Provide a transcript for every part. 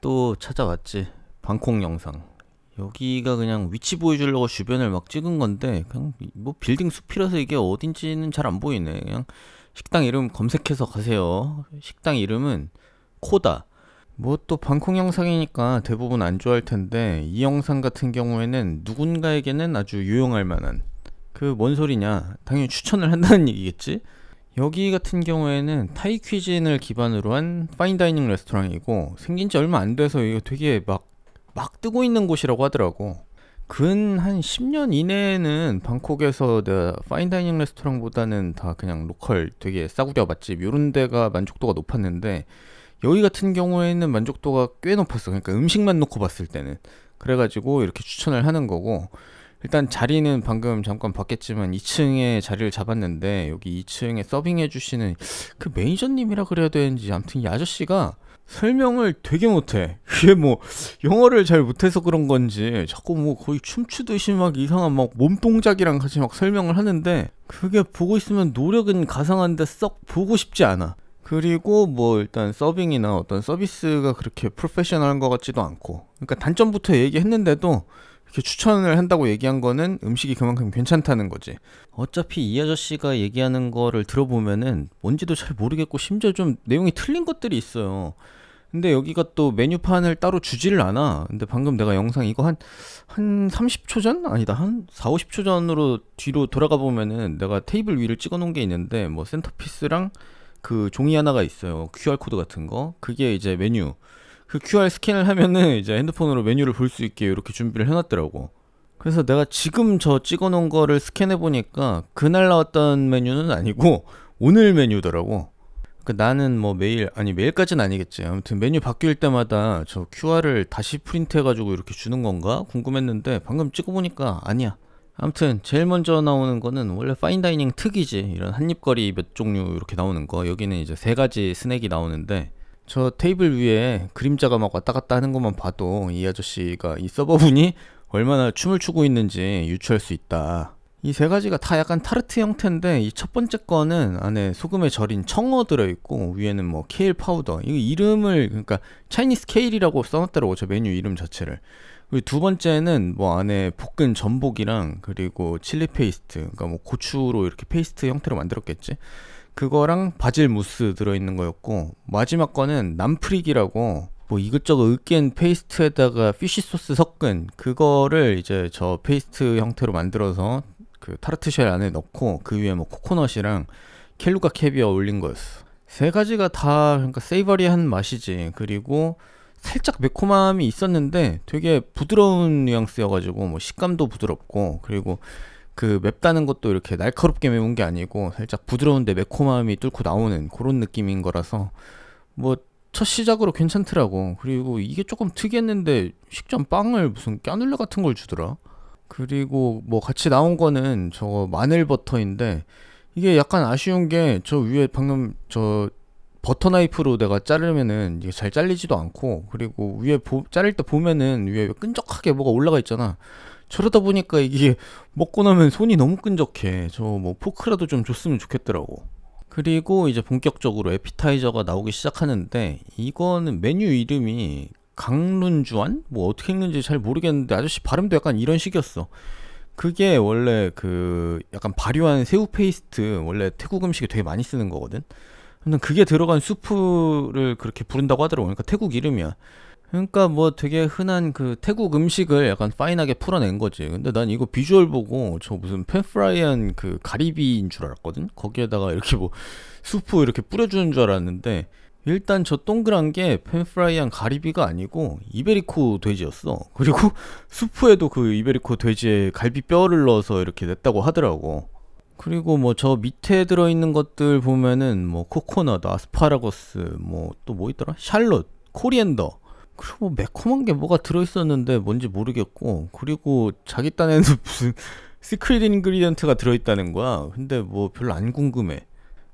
또 찾아왔지 방콕 영상 여기가 그냥 위치 보여주려고 주변을 막 찍은 건데 그냥 뭐 빌딩 숲이라서 이게 어딘지는 잘 안 보이네 그냥 식당 이름 검색해서 가세요 식당 이름은 코다 뭐 또 방콕 영상이니까 대부분 안 좋아할 텐데 이 영상 같은 경우에는 누군가에게는 아주 유용할 만한 그 뭔 소리냐 당연히 추천을 한다는 얘기겠지 여기 같은 경우에는 타이 퀴진을 기반으로 한 파인다이닝 레스토랑이고 생긴 지 얼마 안 돼서 이거 되게 막, 막 뜨고 있는 곳이라고 하더라고 근 한 10년 이내에는 방콕에서 파인다이닝 레스토랑보다는 다 그냥 로컬 되게 싸구려 맛집 요런 데가 만족도가 높았는데 여기 같은 경우에는 만족도가 꽤 높았어 그러니까 음식만 놓고 봤을 때는 그래가지고 이렇게 추천을 하는 거고 일단 자리는 방금 잠깐 봤겠지만 2층에 자리를 잡았는데 여기 2층에 서빙해 주시는 그 매니저님이라 그래야 되는지 아무튼 이 아저씨가 설명을 되게 못해 이게뭐 영어를 잘 못해서 그런 건지 자꾸 뭐 거의 춤추듯이 막 이상한 막 몸동작이랑 같이 막 설명을 하는데 그게 보고 있으면 노력은 가상한데 썩 보고 싶지 않아 그리고 뭐 일단 서빙이나 어떤 서비스가 그렇게 프로페셔널한 것 같지도 않고 그러니까 단점부터 얘기했는데도 이렇게 추천을 한다고 얘기한 거는 음식이 그만큼 괜찮다는 거지. 어차피 이 아저씨가 얘기하는 거를 들어보면은 뭔지도 잘 모르겠고 심지어 좀 내용이 틀린 것들이 있어요. 근데 여기가 또 메뉴판을 따로 주지를 않아. 근데 방금 내가 영상 이거 한, 한 30초 전? 아니다. 한 4, 50초 전으로 뒤로 돌아가 보면은 내가 테이블 위를 찍어 놓은 게 있는데 뭐 센터피스랑 그 종이 하나가 있어요. QR코드 같은 거. 그게 이제 메뉴. 그 QR 스캔을 하면은 이제 핸드폰으로 메뉴를 볼 수 있게 이렇게 준비를 해놨더라고. 그래서 내가 지금 저 찍어놓은 거를 스캔해보니까 그날 나왔던 메뉴는 아니고 오늘 메뉴더라고. 그러니까 나는 뭐 매일, 아니 매일까지는 아니겠지. 아무튼 메뉴 바뀔 때마다 저 QR을 다시 프린트해가지고 이렇게 주는 건가? 궁금했는데 방금 찍어보니까 아니야. 아무튼 제일 먼저 나오는 거는 원래 파인다이닝 특이지 이런 한입거리 몇 종류 이렇게 나오는 거 여기는 이제 세 가지 스낵이 나오는데 저 테이블 위에 그림자가 막 왔다 갔다 하는 것만 봐도 이 아저씨가 이 서버분이 얼마나 춤을 추고 있는지 유추할 수 있다. 이 세 가지가 다 약간 타르트 형태인데 이 첫 번째 거는 안에 소금에 절인 청어 들어있고 위에는 뭐 케일 파우더 이거 이름을 그러니까 차이니스 케일이라고 써놨더라고 저 메뉴 이름 자체를 그리고 두 번째는 뭐 안에 볶은 전복이랑 그리고 칠리 페이스트 그러니까 뭐 고추로 이렇게 페이스트 형태로 만들었겠지 그거랑 바질 무스 들어있는 거였고 마지막 거는 남프릭이라고 뭐 이것저것 으깬 페이스트에다가 피쉬 소스 섞은 그거를 이제 저 페이스트 형태로 만들어서 그 타르트 쉘 안에 넣고 그 위에 뭐 코코넛이랑 켈루카 캐비어 올린 거였어 세 가지가 다 그러니까 세이버리한 맛이지 그리고 살짝 매콤함이 있었는데 되게 부드러운 뉘앙스여가지고 뭐 식감도 부드럽고 그리고 그 맵다는 것도 이렇게 날카롭게 매운 게 아니고 살짝 부드러운데 매콤함이 뚫고 나오는 그런 느낌인 거라서 뭐 첫 시작으로 괜찮더라고 그리고 이게 조금 특이했는데 식전 빵을 무슨 까눌레 같은 걸 주더라 그리고 뭐 같이 나온 거는 저거 마늘 버터인데 이게 약간 아쉬운 게 저 위에 방금 저 버터 나이프로 내가 자르면은 이게 잘 잘리지도 않고 그리고 위에 보, 자를 때 보면은 위에 끈적하게 뭐가 올라가 있잖아 저러다 보니까 이게 먹고 나면 손이 너무 끈적해. 저 뭐 포크라도 좀 줬으면 좋겠더라고. 그리고 이제 본격적으로 에피타이저가 나오기 시작하는데 이거는 메뉴 이름이 강룬주안? 뭐 어떻게 읽는지 잘 모르겠는데 아저씨 발음도 약간 이런 식이었어. 그게 원래 그 약간 발효한 새우 페이스트 원래 태국 음식에 되게 많이 쓰는 거거든. 근데 그게 들어간 수프를 그렇게 부른다고 하더라고. 그러니까 태국 이름이야. 그러니까 뭐 되게 흔한 그 태국 음식을 약간 파인하게 풀어낸 거지. 근데 난 이거 비주얼 보고 저 무슨 팬프라이한 그 가리비인 줄 알았거든. 거기에다가 이렇게 뭐 수프 이렇게 뿌려주는 줄 알았는데 일단 저 동그란 게 팬프라이한 가리비가 아니고 이베리코 돼지였어. 그리고 수프에도 그 이베리코 돼지에 갈비 뼈를 넣어서 이렇게 냈다고 하더라고. 그리고 뭐 저 밑에 들어있는 것들 보면은 뭐 코코넛, 아스파라거스, 뭐 또뭐 뭐 있더라? 샬롯, 코리엔더 그리고 뭐 매콤한 게 뭐가 들어있었는데 뭔지 모르겠고 그리고 자기 딴에는 무슨 시크릿 인그리디언트가 들어있다는 거야 근데 뭐 별로 안 궁금해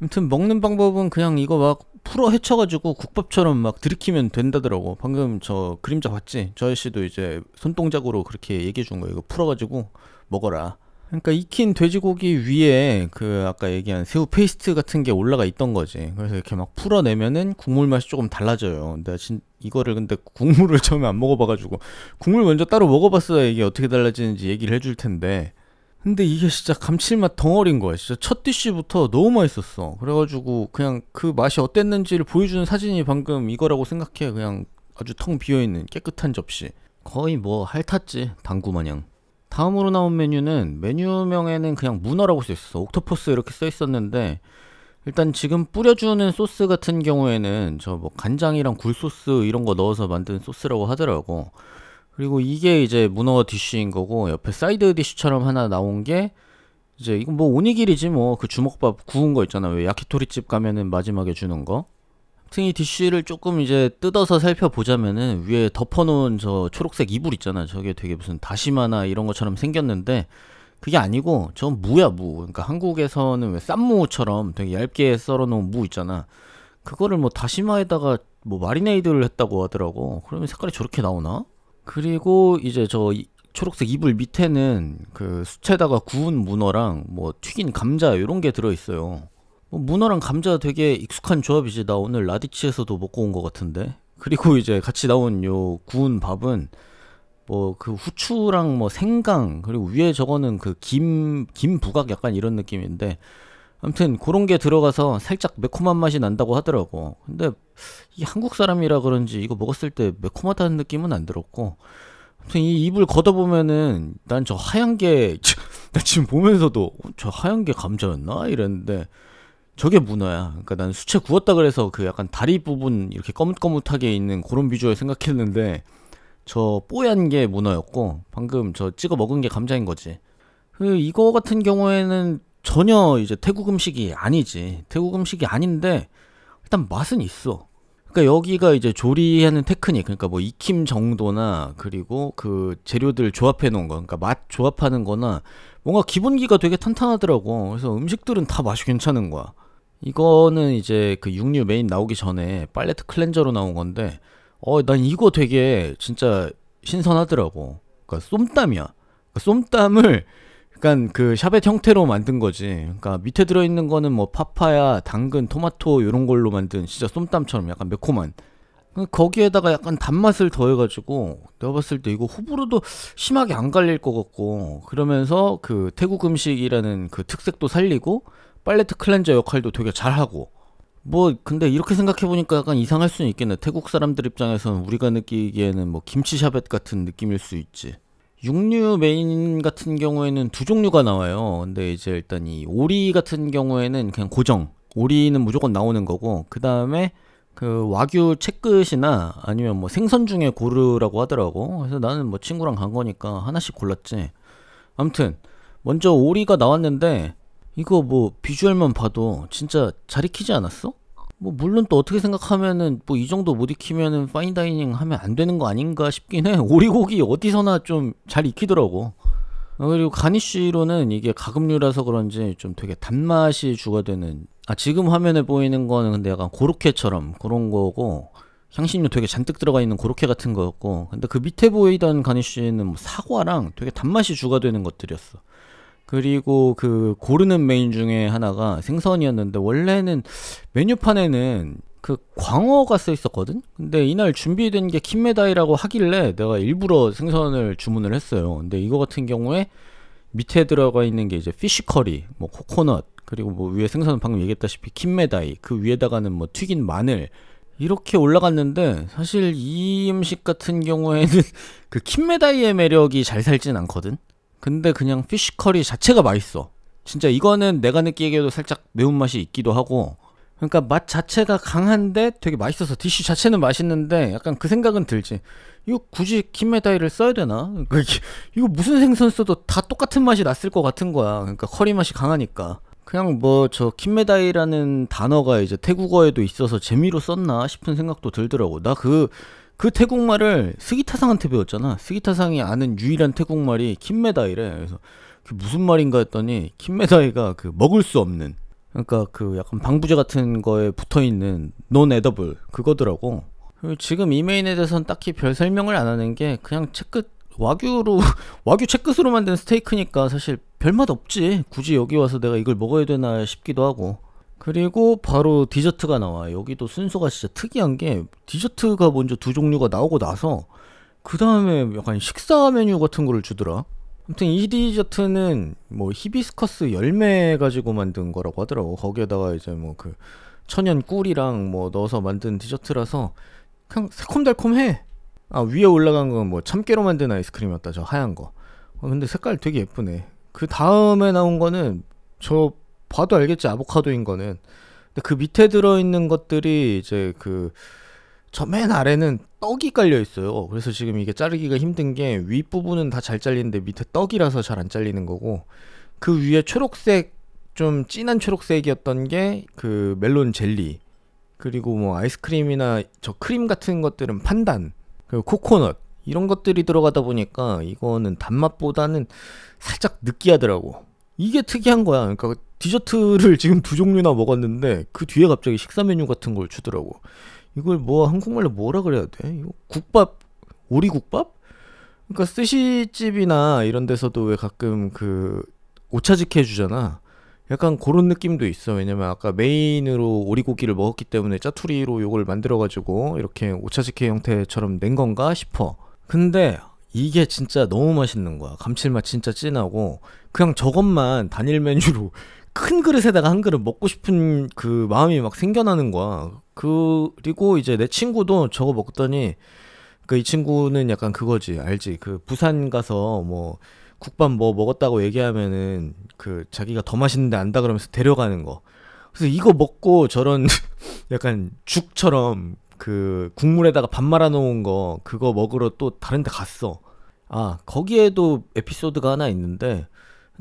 아무튼 먹는 방법은 그냥 이거 막 풀어 헤쳐가지고 국밥처럼 막 들이키면 된다더라고 방금 저 그림자 봤지? 저 아저씨도 이제 손동작으로 그렇게 얘기해 준 거야 이거 풀어가지고 먹어라 그러니까 익힌 돼지고기 위에 그 아까 얘기한 새우 페이스트 같은 게 올라가 있던 거지. 그래서 이렇게 막 풀어내면은 국물 맛이 조금 달라져요. 내가 진 이거를 근데 국물을 처음에 안 먹어봐가지고 국물 먼저 따로 먹어봤어야 이게 어떻게 달라지는지 얘기를 해줄 텐데. 근데 이게 진짜 감칠맛 덩어리인 거야. 진짜 첫 디쉬부터 너무 맛있었어. 그래가지고 그냥 그 맛이 어땠는지를 보여주는 사진이 방금 이거라고 생각해. 그냥 아주 텅 비어있는 깨끗한 접시. 거의 뭐 핥았지 당구 마냥. 다음으로 나온 메뉴는 메뉴명에는 그냥 문어라고 써 있었어. 옥토퍼스 이렇게 써 있었는데 일단 지금 뿌려주는 소스 같은 경우에는 저 뭐 간장이랑 굴소스 이런 거 넣어서 만든 소스라고 하더라고. 그리고 이게 이제 문어 디쉬인 거고 옆에 사이드 디쉬처럼 하나 나온 게 이제 이건 뭐 오니길이지 뭐 그 주먹밥 구운 거 있잖아. 왜 야키토리집 가면은 마지막에 주는 거. 트니티 씨를 조금 이제 뜯어서 살펴보자면은 위에 덮어놓은 저 초록색 이불 있잖아. 저게 되게 무슨 다시마나 이런 것처럼 생겼는데 그게 아니고 저 무야 무. 그러니까 한국에서는 왜 쌈무처럼 되게 얇게 썰어놓은 무 있잖아. 그거를 뭐 다시마에다가 뭐 마리네이드를 했다고 하더라고. 그러면 색깔이 저렇게 나오나? 그리고 이제 저 초록색 이불 밑에는 그 수채다가 구운 문어랑 뭐 튀긴 감자 이런 게 들어있어요. 뭐 문어랑 감자 되게 익숙한 조합이지. 나 오늘 라디치에서도 먹고 온 것 같은데. 그리고 이제 같이 나온 요 구운 밥은 뭐 그 후추랑 뭐 생강 그리고 위에 저거는 그 김 김 부각 약간 이런 느낌인데 아무튼 그런 게 들어가서 살짝 매콤한 맛이 난다고 하더라고. 근데 이 한국 사람이라 그런지 이거 먹었을 때 매콤하다는 느낌은 안 들었고 아무튼 이 입을 걷어보면은 난 저 하얀 게 나 지금 보면서도 어, 저 하얀 게 감자였나 이랬는데 저게 문어야. 그러니까 난 수채 구웠다 그래서 그 약간 다리 부분 이렇게 검뭇검뭇하게 있는 그런 비주얼 생각했는데 저 뽀얀 게 문어였고 방금 저 찍어 먹은 게 감자인 거지. 그 이거 같은 경우에는 전혀 이제 태국 음식이 아니지. 태국 음식이 아닌데 일단 맛은 있어. 그러니까 여기가 이제 조리하는 테크닉, 그러니까 뭐 익힘 정도나 그리고 그 재료들 조합해 놓은 거, 그러니까 맛 조합하는 거나 뭔가 기본기가 되게 탄탄하더라고. 그래서 음식들은 다 맛이 괜찮은 거야. 이거는 이제 그 육류 메인 나오기 전에 팔레트 클렌저로 나온 건데 어 난 이거 되게 진짜 신선하더라고. 그니까 쏨땀이야. 그러니까 쏨땀을 약간 그 샤벳 형태로 만든 거지. 그니까 밑에 들어 있는 거는 뭐 파파야, 당근, 토마토 요런 걸로 만든 진짜 쏨땀처럼 약간 매콤한 그 거기에다가 약간 단맛을 더해가지고 내가 봤을 때 이거 호불호도 심하게 안 갈릴 것 같고 그러면서 그 태국 음식이라는 그 특색도 살리고 팔레트 클렌저 역할도 되게 잘하고 뭐 근데 이렇게 생각해보니까 약간 이상할 수는 있겠네 태국 사람들 입장에선 우리가 느끼기에는 뭐 김치 샤벳 같은 느낌일 수 있지 육류 메인 같은 경우에는 두 종류가 나와요 근데 이제 일단 이 오리 같은 경우에는 그냥 고정 오리는 무조건 나오는 거고 그 다음에 그 와규 채끝이나 아니면 뭐 생선 중에 고르라고 하더라고 그래서 나는 뭐 친구랑 간 거니까 하나씩 골랐지 아무튼 먼저 오리가 나왔는데 이거 뭐 비주얼만 봐도 진짜 잘 익히지 않았어? 뭐 물론 또 어떻게 생각하면은 뭐 이 정도 못 익히면은 파인다이닝 하면 안 되는 거 아닌가 싶긴 해 오리고기 어디서나 좀 잘 익히더라고 어, 그리고 가니쉬로는 이게 가금류라서 그런지 좀 되게 단맛이 주가되는 아 지금 화면에 보이는 거는 근데 약간 고로케처럼 그런 거고 향신료 되게 잔뜩 들어가 있는 고로케 같은 거였고 근데 그 밑에 보이던 가니쉬는 뭐 사과랑 되게 단맛이 주가되는 것들이었어 그리고 그 고르는 메인 중에 하나가 생선이었는데 원래는 메뉴판에는 그 광어가 써 있었거든? 근데 이날 준비된 게 킴메다이라고 하길래 내가 일부러 생선을 주문을 했어요. 근데 이거 같은 경우에 밑에 들어가 있는 게 이제 피쉬커리, 뭐 코코넛, 그리고 뭐 위에 생선은 방금 얘기했다시피 킴메다이, 그 위에다가는 뭐 튀긴 마늘, 이렇게 올라갔는데 사실 이 음식 같은 경우에는 그 킴메다이의 매력이 잘 살진 않거든? 근데 그냥 피쉬커리 자체가 맛있어 진짜 이거는 내가 느끼기에도 살짝 매운맛이 있기도 하고 그러니까 맛 자체가 강한데 되게 맛있어서 디쉬 자체는 맛있는데 약간 그 생각은 들지 이거 굳이 김메다이를 써야 되나? 그 이거 무슨 생선 써도 다 똑같은 맛이 났을 것 같은 거야 그러니까 커리 맛이 강하니까 그냥 뭐 저 킴메다이라는 단어가 이제 태국어에도 있어서 재미로 썼나 싶은 생각도 들더라고 나그 그 태국말을 스기타상한테 배웠잖아. 스기타상이 아는 유일한 태국말이 킴메다이래. 그래서 그 무슨 말인가 했더니 킴메다이가 그 먹을 수 없는 그러니까 그 약간 방부제 같은 거에 붙어 있는 논 에더블 그거더라고. 지금 이메인에 대해서는 딱히 별 설명을 안 하는 게 그냥 채끝 와규로 와규 채끝으로 만든 스테이크니까 사실 별맛 없지. 굳이 여기 와서 내가 이걸 먹어야 되나 싶기도 하고. 그리고 바로 디저트가 나와요. 여기도 순서가 진짜 특이한 게 디저트가 먼저 두 종류가 나오고 나서 그 다음에 약간 식사 메뉴 같은 거를 주더라. 아무튼 이 디저트는 뭐 히비스커스 열매 가지고 만든 거라고 하더라고. 거기에다가 이제 뭐 그 천연 꿀이랑 뭐 넣어서 만든 디저트라서 그냥 새콤달콤해. 아 위에 올라간 건 뭐 참깨로 만든 아이스크림이었다. 저 하얀 거. 어, 근데 색깔 되게 예쁘네. 그 다음에 나온 거는 저 봐도 알겠지 아보카도인 거는 근데 그 밑에 들어있는 것들이 이제 그 저 맨 아래는 떡이 깔려 있어요 그래서 지금 이게 자르기가 힘든 게 윗부분은 다 잘 잘리는데 밑에 떡이라서 잘 안 잘리는 거고 그 위에 초록색 좀 진한 초록색이었던 게 그 멜론 젤리 그리고 뭐 아이스크림이나 저 크림 같은 것들은 판단 그리고 코코넛 이런 것들이 들어가다 보니까 이거는 단맛보다는 살짝 느끼하더라고 이게 특이한 거야. 그러니까 디저트를 지금 두 종류나 먹었는데 그 뒤에 갑자기 식사 메뉴 같은 걸 주더라고. 이걸 뭐 한국말로 뭐라 그래야 돼? 이거 국밥, 오리국밥? 그러니까 스시집이나 이런 데서도 왜 가끔 그오차지케 해주잖아. 약간 그런 느낌도 있어. 왜냐면 아까 메인으로 오리고기를 먹었기 때문에 짜투리로 요걸 만들어가지고 이렇게 오차지케 형태처럼 낸 건가 싶어. 근데 이게 진짜 너무 맛있는 거야. 감칠맛 진짜 진하고 그냥 저것만 단일 메뉴로 큰 그릇에다가 한 그릇 먹고 싶은 그 마음이 막 생겨나는 거야. 그리고 이제 내 친구도 저거 먹더니 그 이 친구는 약간 그거지 알지 그 부산 가서 뭐 국밥 뭐 먹었다고 얘기하면은 그 자기가 더 맛있는데 안다 그러면서 데려가는 거 그래서 이거 먹고 저런 약간 죽처럼 그 국물에다가 밥 말아 놓은 거 그거 먹으러 또 다른 데 갔어. 아, 거기에도 에피소드가 하나 있는데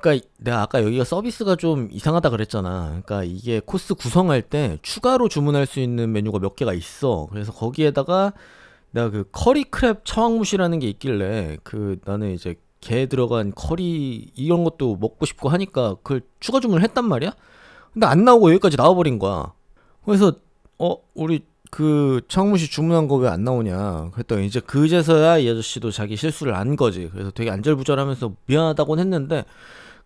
그러니까 내가 아까 여기가 서비스가 좀 이상하다 그랬잖아. 그러니까 이게 코스 구성할 때 추가로 주문할 수 있는 메뉴가 몇 개가 있어. 그래서 거기에다가 내가 그 커리 크랩 청황무시라는 게 있길래 그 나는 이제 게 들어간 커리 이런 것도 먹고 싶고 하니까 그걸 추가 주문을 했단 말이야. 근데 안 나오고 여기까지 나와버린 거야. 그래서 어 우리 그 창무씨 주문한 거 왜 안 나오냐 그랬더니 이제 그제서야 이 아저씨도 자기 실수를 안 거지 그래서 되게 안절부절하면서 미안하다고는 했는데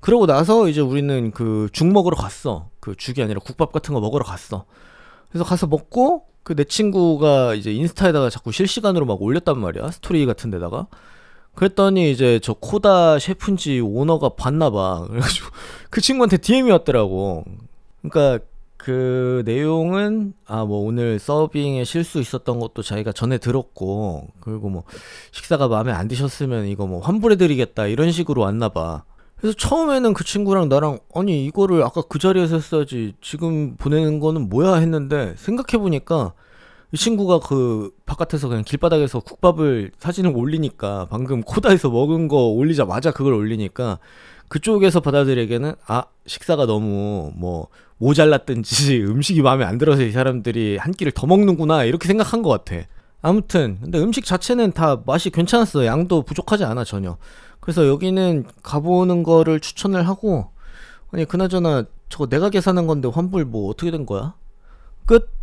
그러고 나서 이제 우리는 그 죽 먹으러 갔어 그 죽이 아니라 국밥 같은 거 먹으러 갔어 그래서 가서 먹고 그 내 친구가 이제 인스타에다가 자꾸 실시간으로 막 올렸단 말이야 스토리 같은 데다가 그랬더니 이제 저 코다 셰프인지 오너가 봤나 봐 그래가지고 그 친구한테 DM이 왔더라고 그러니까 그 내용은 아 뭐 오늘 서빙에 실수 있었던 것도 자기가 전에 들었고 그리고 뭐 식사가 마음에 안 드셨으면 이거 뭐 환불해 드리겠다 이런 식으로 왔나 봐. 그래서 처음에는 그 친구랑 나랑 아니 이거를 아까 그 자리에서 했어야지 지금 보내는 거는 뭐야 했는데 생각해 보니까 이 친구가 그 바깥에서 그냥 길바닥에서 국밥을 사진을 올리니까 방금 코다에서 먹은 거 올리자마자 그걸 올리니까 그쪽에서 받아들에게는아 식사가 너무 뭐모잘랐든지 음식이 마음에 안 들어서 이 사람들이 한 끼를 더 먹는구나 이렇게 생각한 것 같아. 아무튼 근데 음식 자체는 다 맛이 괜찮았어. 양도 부족하지 않아 전혀. 그래서 여기는 가보는 거를 추천을 하고 아니 그나저나 저거 내가 계산한 건데 환불 뭐 어떻게 된 거야? 끝.